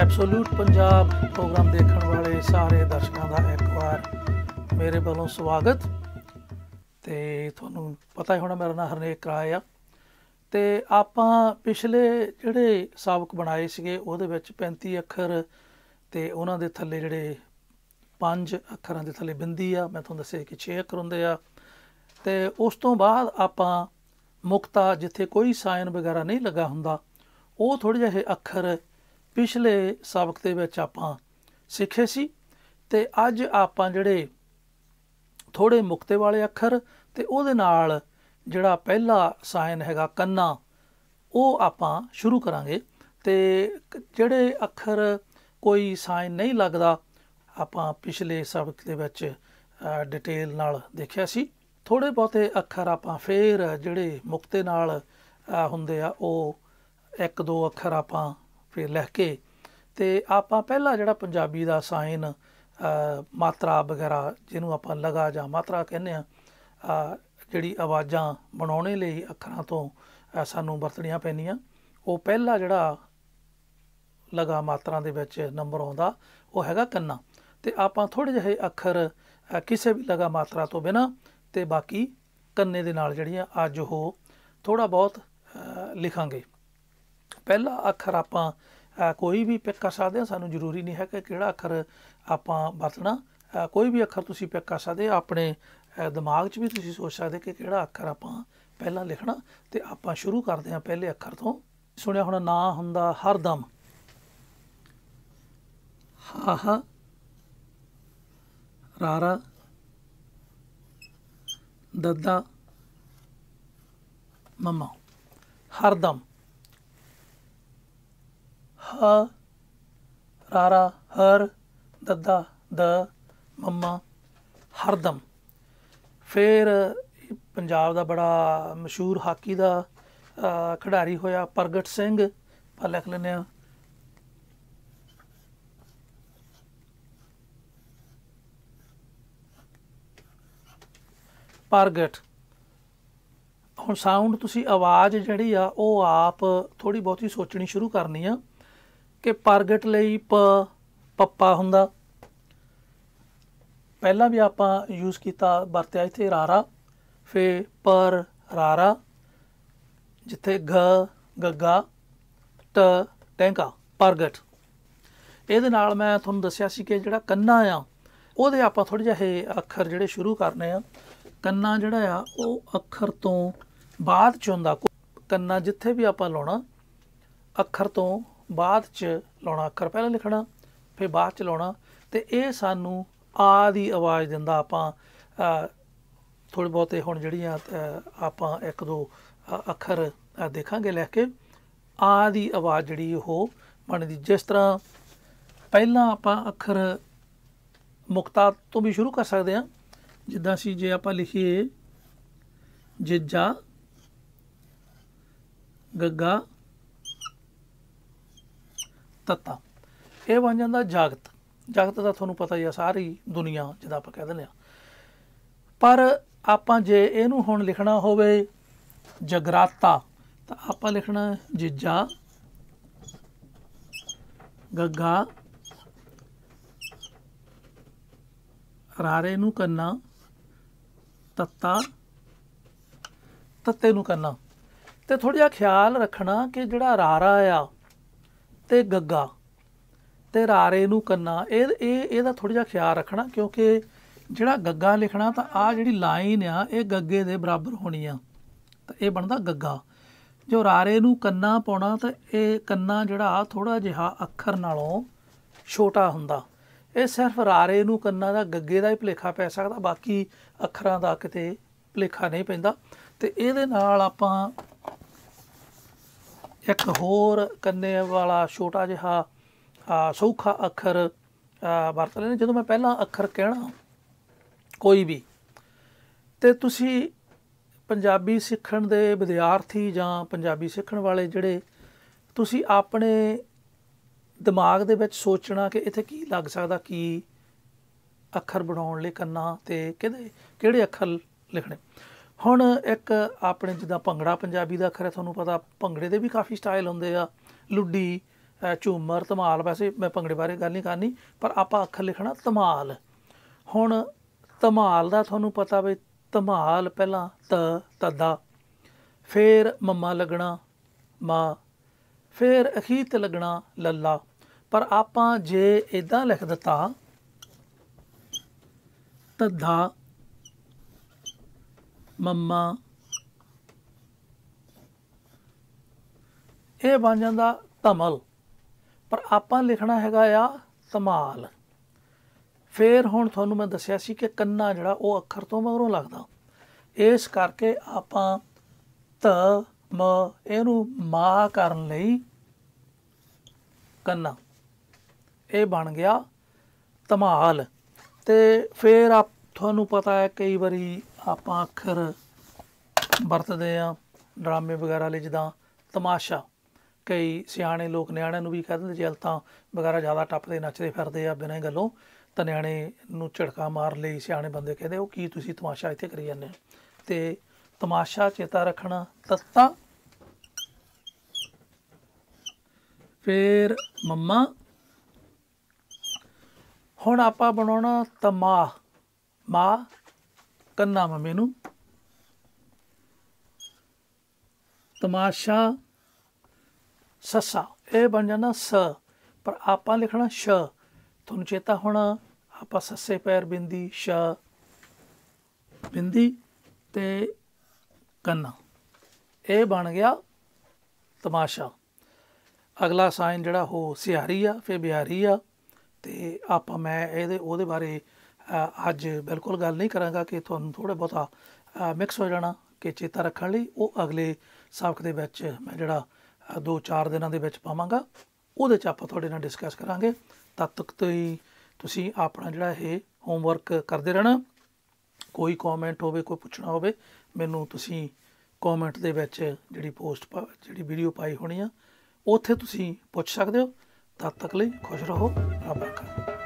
absolute Punjab programme ਦੇਖਣ ਵਾਲੇ ਸਾਰੇ ਦਰਸ਼ਕਾਂ ਦਾ ਇੱਕ ਵਾਰ ਮੇਰੇ ਵੱਲੋਂ ਸਵਾਗਤ ਤੇ ਤੁਹਾਨੂੰ ਪਤਾ ਹੀ ਹੋਣਾ ਮੇਰਾ ਨਾਮ ਹਰਨੇਕ ਰਾਏ ਆ ਤੇ ਆਪਾਂ ਪਿਛਲੇ ਜਿਹੜੇ ਸਾਬਕ ਬਣਾਏ ਸੀਗੇ ਉਹਦੇ ਵਿੱਚ 35 ਅੱਖਰ ਤੇ ਉਹਨਾਂ ਦੇ ਥੱਲੇ ਜਿਹੜੇ ਪੰਜ ਅੱਖਰਾਂ ਦੇ ਥੱਲੇ ਬਿੰਦੀ ਆ ਮੈਂ ਤੁਹਾਨੂੰ ਦੱਸਿਆ ਕਿ 6 ਅੱਖਰ ਹੁੰਦੇ ਆ ਤੇ ਉਸ ਤੋਂ ਬਾਅਦ ਆਪਾਂ ਮੁਕਤਾ ਜਿੱਥੇ ਕੋਈ ਸਾਇਨ ਵਗੈਰਾ ਨਹੀਂ ਲੱਗਾ ਹੁੰਦਾ ਉਹ ਥੋੜੇ ਜਿਹੇ ਅੱਖਰ ਪਿਛਲੇ ਸਬਕ ਦੇ ਵਿੱਚ ਆਪਾਂ ਸਿੱਖੇ ਸੀ ਤੇ ਅੱਜ ਆਪਾਂ ਜਿਹੜੇ ਥੋੜੇ ਮੁਕਤੇ ਵਾਲੇ ਅੱਖਰ ਤੇ ਉਹਦੇ ਨਾਲ ਜਿਹੜਾ ਪਹਿਲਾ ਸਾਇਨ ਹੈਗਾ ਕੰਨਾ ਉਹ ਆਪਾਂ ਸ਼ੁਰੂ ਕਰਾਂਗੇ ਤੇ ਜਿਹੜੇ ਅੱਖਰ ਕੋਈ ਸਾਇਨ ਨਹੀਂ ਲੱਗਦਾ ਆਪਾਂ ਪਿਛਲੇ ਸਬਕ ਦੇ ਵਿੱਚ ਡਿਟੇਲ ਨਾਲ ਦੇਖਿਆ ਸੀ ਥੋੜੇ ਬਹੁਤੇ ਅੱਖਰ ਆਪਾਂ ਫੇਰ ਜਿਹੜੇ ਮੁਕਤੇ ਨਾਲ ਹੁੰਦੇ ਆ ਉਹ ਇੱਕ ਦੋ ਅੱਖਰ ਆਪਾਂ ਲਿਖ ਕੇ ਤੇ ਆਪਾਂ ਪਹਿਲਾ ਜਿਹੜਾ ਪੰਜਾਬੀ ਦਾ ਸਾਈਨ ਮਾਤਰਾ ਵਗੈਰਾ ਜਿਹਨੂੰ ਆਪਾਂ ਲਗਾ ਜਾਂ ਮਾਤਰਾ ਕਹਿੰਦੇ ਆ ਜਿਹੜੀ ਆਵਾਜ਼ਾਂ ਬਣਾਉਣੇ ਲਈ ਅੱਖਰਾਂ ਤੋਂ ਸਾਨੂੰ ਵਰਤਣੀਆਂ ਪੈਣੀਆਂ ਉਹ ਪਹਿਲਾ ਜਿਹੜਾ ਲਗਾ ਮਾਤਰਾ ਦੇ ਵਿੱਚ ਨੰਬਰ ਆਉਂਦਾ ਉਹ ਹੈਗਾ ਕੰਨਾ ਤੇ ਆਪਾਂ ਥੋੜੇ ਜਿਹੇ ਅੱਖਰ ਕਿਸੇ ਵੀ ਲਗਾ ਮਾਤਰਾ ਤੋਂ ਬਿਨਾ ਤੇ ਬਾਕੀ ਕੰਨੇ ਦੇ ਨਾਲ ਜਿਹੜੀਆਂ ਅੱਜ ਉਹ ਥੋੜਾ ਬਹੁਤ ਲਿਖਾਂਗੇ ਪਹਿਲਾ ਅੱਖਰ ਆਪਾਂ ਕੋਈ ਵੀ ਪਿਕ ਕਰ ਸਕਦੇ ਹਾਂ ਸਾਨੂੰ ਜ਼ਰੂਰੀ ਨਹੀਂ ਹੈ ਕਿ ਕਿਹੜਾ ਅੱਖਰ ਆਪਾਂ ਵਰਤਣਾ ਕੋਈ ਵੀ ਅੱਖਰ ਤੁਸੀਂ ਪਿਕ ਕਰ ਸਕਦੇ ਆਪਣੇ ਦਿਮਾਗ 'ਚ ਵੀ ਤੁਸੀਂ ਸੋਚ ਸਕਦੇ ਕਿ ਕਿਹੜਾ ਅੱਖਰ ਆਪਾਂ ਪਹਿਲਾਂ ਲਿਖਣਾ ਤੇ ਆਪਾਂ ਸ਼ੁਰੂ ਕਰਦੇ ਹਾਂ ਪਹਿਲੇ ਅੱਖਰ ਤੋਂ ਸੁਣਿਆ ਹੁਣ ਨਾ ਹੁੰਦਾ ਹਰ ਦਮ ਹਾ ਹਾ ਰਾਰਾ ਦੱਦਾ ਮਮਾ ਹਰ ਦਮ ਹ ਰਾਰਾ ਹਰ ਦੱਦਾ ਦ ਮੰਮਾ ਹਰਦਮ ਫਿਰ ਪੰਜਾਬ ਦਾ ਬੜਾ ਮਸ਼ਹੂਰ ਹਾਕੀ ਦਾ ਖਿਡਾਰੀ ਹੋਇਆ ਪ੍ਰਗਟ ਸਿੰਘ ਪਰ ਲਿਖ ਲੈਨੇ ਆ ਪ੍ਰਗਟ ਹੁਣ ਸਾਊਂਡ ਤੁਸੀਂ ਆਵਾਜ਼ ਜਿਹੜੀ ਆ ਉਹ ਆਪ ਥੋੜੀ ਬਹੁਤੀ ਸੋਚਣੀ ਸ਼ੁਰੂ ਕਰਨੀ ਆ ਕਿ ਪਾਰਗਟ ਲਈ ਪ ਪੱਪਾ ਹੁੰਦਾ ਪਹਿਲਾਂ ਵੀ ਆਪਾਂ ਯੂਜ਼ ਕੀਤਾ ਵਰਤਿਆ ਇੱਥੇ ਰਾਰਾ ਫੇ ਪਰ ਰਾਰਾ ਜਿੱਥੇ ਗ ਗੱਗਾ ਟ ਟੈਂਕਾ ਪਾਰਗਟ ਇਹਦੇ ਨਾਲ ਮੈਂ ਤੁਹਾਨੂੰ ਦੱਸਿਆ ਸੀ ਕਿ ਜਿਹੜਾ ਕੰਨਾ ਆ ਉਹਦੇ ਆਪਾਂ ਥੋੜੇ ਜਿਹੇ ਅੱਖਰ ਜਿਹੜੇ ਸ਼ੁਰੂ ਕਰਨੇ ਆ ਕੰਨਾ ਜਿਹੜਾ ਆ ਉਹ ਅੱਖਰ ਤੋਂ ਬਾਅਦ ਚ ਹੁੰਦਾ ਕੰਨਾ ਜਿੱਥੇ ਵੀ ਆਪਾਂ ਲਾਉਣਾ ਅੱਖਰ ਤੋਂ ਬਾਅਦ ਚ ਲਾਉਣਾ ਅੱਖਰ ਪਹਿਲਾਂ ਲਿਖਣਾ ਫਿਰ ਬਾਅਦ ਚ ਲਾਉਣਾ ਤੇ ਇਹ ਸਾਨੂੰ ਆ ਦੀ ਆਵਾਜ਼ ਦਿੰਦਾ ਆਪਾਂ ਥੋੜੇ ਬਹੁਤੇ ਹੁਣ ਜਿਹੜੀਆਂ ਆਪਾਂ ਇੱਕ ਦੋ ਅੱਖਰ ਦੇਖਾਂਗੇ ਲੈ ਕੇ ਆ ਦੀ ਆਵਾਜ਼ ਜਿਹੜੀ ਉਹ ਬਣਦੀ ਜਿਸ ਤਰ੍ਹਾਂ ਪਹਿਲਾਂ ਆਪਾਂ ਅੱਖਰ ਮੁਕਤਾ ਤੋਂ ਵੀ ਸ਼ੁਰੂ ਕਰ ਸਕਦੇ ਹਾਂ ਜਿੱਦਾਂ ਸੀ ਜੇ ਆਪਾਂ ਲਿਖੀਏ ਜਿੱਜਾ ਗੱਗਾ ਤਤਾ ਇਹ ਬਣ ਜਾਂਦਾ ਜਾਗਤ ਜਗਤ ਦਾ ਤੁਹਾਨੂੰ ਪਤਾ ਹੀ ਆ ਸਾਰੀ ਦੁਨੀਆ ਜਿਹਦਾ ਆਪਾਂ ਕਹਿ ਦਿੰਦੇ ਆ ਪਰ ਆਪਾਂ ਜੇ ਇਹਨੂੰ ਹੁਣ ਲਿਖਣਾ ਹੋਵੇ ਜਗਰਾਤਾ ਤਾਂ ਆਪਾਂ ਲਿਖਣਾ ਜਿਜਾ ਗੱਗਾ ਰਾਰੇ ਨੂੰ ਕਰਨਾ ਤੱਤਾ ਤੱਤੇ ਨੂੰ ਕਰਨਾ ਤੇ ਥੋੜਾ ਜਿਹਾ ਖਿਆਲ ਰੱਖਣਾ ਕਿ ਜਿਹੜਾ ਰਾਰਾ ਆ ਤੇ ਗੱਗਾ ਤੇ ਰਾਰੇ ਨੂੰ ਕੰਨਾ ਇਹ ਇਹ ਇਹਦਾ ਥੋੜਾ ਜਿਹਾ ਖਿਆਲ ਰੱਖਣਾ ਕਿਉਂਕਿ ਜਿਹੜਾ ਗੱਗਾ ਲਿਖਣਾ ਤਾਂ ਆ ਜਿਹੜੀ ਲਾਈਨ ਆ ਇਹ ਗੱਗੇ ਦੇ ਬਰਾਬਰ ਹੋਣੀ ਆ ਤਾਂ ਇਹ ਬਣਦਾ ਗੱਗਾ ਜੋ ਰਾਰੇ ਨੂੰ ਕੰਨਾ ਪਾਉਣਾ ਤਾਂ ਇਹ ਕੰਨਾ ਜਿਹੜਾ ਥੋੜਾ ਜਿਹਾ ਅੱਖਰ ਨਾਲੋਂ ਛੋਟਾ ਹੁੰਦਾ ਇਹ ਸਿਰਫ ਰਾਰੇ ਨੂੰ ਕੰਨਾ ਦਾ ਗੱਗੇ ਦਾ ਹੀ ਭਲੇਖਾ ਪੈ ਸਕਦਾ ਬਾਕੀ ਅੱਖਰਾਂ ਦਾ ਕਿਤੇ ਭਲੇਖਾ ਨਹੀਂ ਪੈਂਦਾ ਤੇ ਇਹਦੇ ਨਾਲ ਆਪਾਂ ਇੱਕ ਹੋਰ ਕੰਨੇ ਵਾਲਾ ਛੋਟਾ ਜਿਹਾ ਸੌਖਾ ਅੱਖਰ ਵਰਤ ਲੈਣਾ ਜਦੋਂ ਮੈਂ ਪਹਿਲਾ ਅੱਖਰ ਕਹਿਣਾ ਕੋਈ ਵੀ ਤੇ ਤੁਸੀਂ ਪੰਜਾਬੀ ਸਿੱਖਣ ਦੇ ਵਿਦਿਆਰਥੀ ਜਾਂ ਪੰਜਾਬੀ ਸਿੱਖਣ ਵਾਲੇ ਜਿਹੜੇ ਤੁਸੀਂ ਆਪਣੇ ਦਿਮਾਗ ਦੇ ਵਿੱਚ ਸੋਚਣਾ ਕਿ ਇੱਥੇ ਕੀ ਲੱਗ ਸਕਦਾ ਕੀ ਅੱਖਰ ਬਣਾਉਣ ਲਈ ਕੰਨਾ ਤੇ ਕਿਹਦੇ ਕਿਹੜੇ ਅੱਖਰ ਲਿਖਣੇ ਹੁਣ ਇੱਕ ਆਪਣੇ ਜਿੱਦਾਂ ਭੰਗੜਾ ਪੰਜਾਬੀ ਦਾ ਅੱਖਰ ਤੁਹਾਨੂੰ ਪਤਾ ਭੰਗੜੇ ਦੇ ਵੀ ਕਾਫੀ ਸਟਾਈਲ ਹੁੰਦੇ ਆ ਲੁੱਡੀ ਝੂਮਰ ਧਮਾਲ ਵੈਸੇ ਮੈਂ ਭੰਗੜੇ ਬਾਰੇ ਗੱਲ ਨਹੀਂ ਕਰਨੀ ਪਰ ਆਪਾਂ ਅੱਖਰ ਲਿਖਣਾ ਧਮਾਲ ਹੁਣ ਧਮਾਲ ਦਾ ਤੁਹਾਨੂੰ ਪਤਾ ਵੀ ਧਮਾਲ ਪਹਿਲਾਂ ਤ ਤਦਾ ਫੇਰ ਮੰਮਾ ਲੱਗਣਾ ਮਾ ਫੇਰ ਅਖੀਰ ਤੇ ਲੱਗਣਾ ਲੱਲਾ ਪਰ ਆਪਾਂ ਜੇ ਇਦਾਂ ਲਿਖ ਦਿੱਤਾ ਤਦਾ ਮੰਮਾ ਇਹ ਬਣ ਜਾਂਦਾ ਧਮਲ ਪਰ ਆਪਾਂ ਲਿਖਣਾ ਹੈਗਾ ਆ ਸਮਾਲ ਫੇਰ ਹੁਣ ਤੁਹਾਨੂੰ ਮੈਂ ਦੱਸਿਆ ਸੀ ਕਿ ਕੰਨਾ ਜਿਹੜਾ ਉਹ ਅੱਖਰ ਤੋਂ ਮਗਰੋਂ ਲੱਗਦਾ ਇਸ ਕਰਕੇ ਆਪਾਂ ਤ ਮ ਇਹਨੂੰ ਮਾ ਕਰਨ ਲਈ ਕੰਨਾ ਇਹ ਬਣ ਗਿਆ ਧਮਾਲ ਤੇ ਫੇਰ ਆਪ ਤੁਹਾਨੂੰ ਪਤਾ ਹੈ ਕਈ ਵਾਰੀ ਆਪਾਂ ਅੱਖਰ ਵਰਤਦੇ ਆ ਡਰਾਮੇ ਵਗੈਰਾ ਲਈ ਜਿੱਦਾਂ ਤਮਾਸ਼ਾ ਕਈ ਸਿਆਣੇ ਲੋਕ ਨਿਆਣਿਆਂ ਨੂੰ ਵੀ ਕਹਿੰਦੇ ਜੇ ਤਾਂ ਵਗੈਰਾ ਜ਼ਿਆਦਾ ਟੱਪਦੇ ਨੱਚਦੇ ਫਿਰਦੇ ਆ ਬਿਨਾਂ ਗੱਲੋਂ ਤਾਂ ਨਿਆਣੇ ਨੂੰ ਝੜਕਾ ਮਾਰ ਲਈ ਸਿਆਣੇ ਬੰਦੇ ਕਹਿੰਦੇ ਉਹ ਕੀ ਤੁਸੀਂ ਤਮਾਸ਼ਾ ਇੱਥੇ ਕਰੀ ਜਾਂਦੇ ਤੇ ਤਮਾਸ਼ਾ ਚੇਤਾ ਰੱਖਣਾ ਤੱਤਾ ਫੇਰ ਮੰਮਾ ਹੁਣ ਆਪਾਂ ਬਣਾਉਣਾ ਤਮਾ ਮਾ ਕੰਨਾ ਮਮੇ ਨੂੰ ਤਮਾਸ਼ਾ ਸਸਾ ਇਹ ਬਣ ਜਾਣਾ ਸ ਪਰ ਆਪਾਂ ਲਿਖਣਾ ਸ਼ ਤੁਹਾਨੂੰ ਚੇਤਾ ਹੋਣਾ ਆਪਾਂ ਸੱਸੇ ਪੈਰ ਬਿੰਦੀ ਸ਼ ਬਿੰਦੀ ਤੇ ਕੰਨਾ ਇਹ ਬਣ ਗਿਆ ਤਮਾਸ਼ਾ ਅਗਲਾ ਸਾਈਨ ਜਿਹੜਾ ਹੋ ਸਿਹਾਰੀ ਆ ਫੇ ਬਿਹਾਰੀ ਆ ਤੇ ਆਪਾਂ ਮੈਂ ਇਹਦੇ ਉਹਦੇ ਬਾਰੇ ਅੱਜ ਬਿਲਕੁਲ ਗੱਲ ਨਹੀਂ ਕਰਾਂਗਾ ਕਿ ਤੁਹਾਨੂੰ ਥੋੜਾ ਬਹੁਤਾ ਮਿਕਸ ਹੋ ਜਾਣਾ ਕਿ ਚੇਤਾ ਰੱਖਣ ਲਈ ਉਹ ਅਗਲੇ ਸਬਕ ਦੇ ਵਿੱਚ ਮੈਂ ਜਿਹੜਾ 2-4 ਦਿਨਾਂ ਦੇ ਵਿੱਚ ਪਾਵਾਂਗਾ ਉਹਦੇ ਚ ਆਪਾਂ ਤੁਹਾਡੇ ਨਾਲ ਡਿਸਕਸ ਕਰਾਂਗੇ ਤਦ ਤੱਕ ਤੁਸੀਂ ਆਪਣਾ ਜਿਹੜਾ ਇਹ ਹੋਮਵਰਕ ਕਰਦੇ ਰਹਿਣਾ ਕੋਈ ਕਮੈਂਟ ਹੋਵੇ ਕੋਈ ਪੁੱਛਣਾ ਹੋਵੇ ਮੈਨੂੰ ਤੁਸੀਂ ਕਮੈਂਟ ਦੇ ਵਿੱਚ ਜਿਹੜੀ ਪੋਸਟ ਜਿਹੜੀ ਵੀਡੀਓ ਪਾਈ ਹੋਣੀ ਆ ਉੱਥੇ ਤੁਸੀਂ ਪੁੱਛ ਸਕਦੇ ਹੋ ਤਦ ਤੱਕ ਲਈ ਖੁਸ਼ ਰਹੋ ਰੱਬ ਰੱਖਾ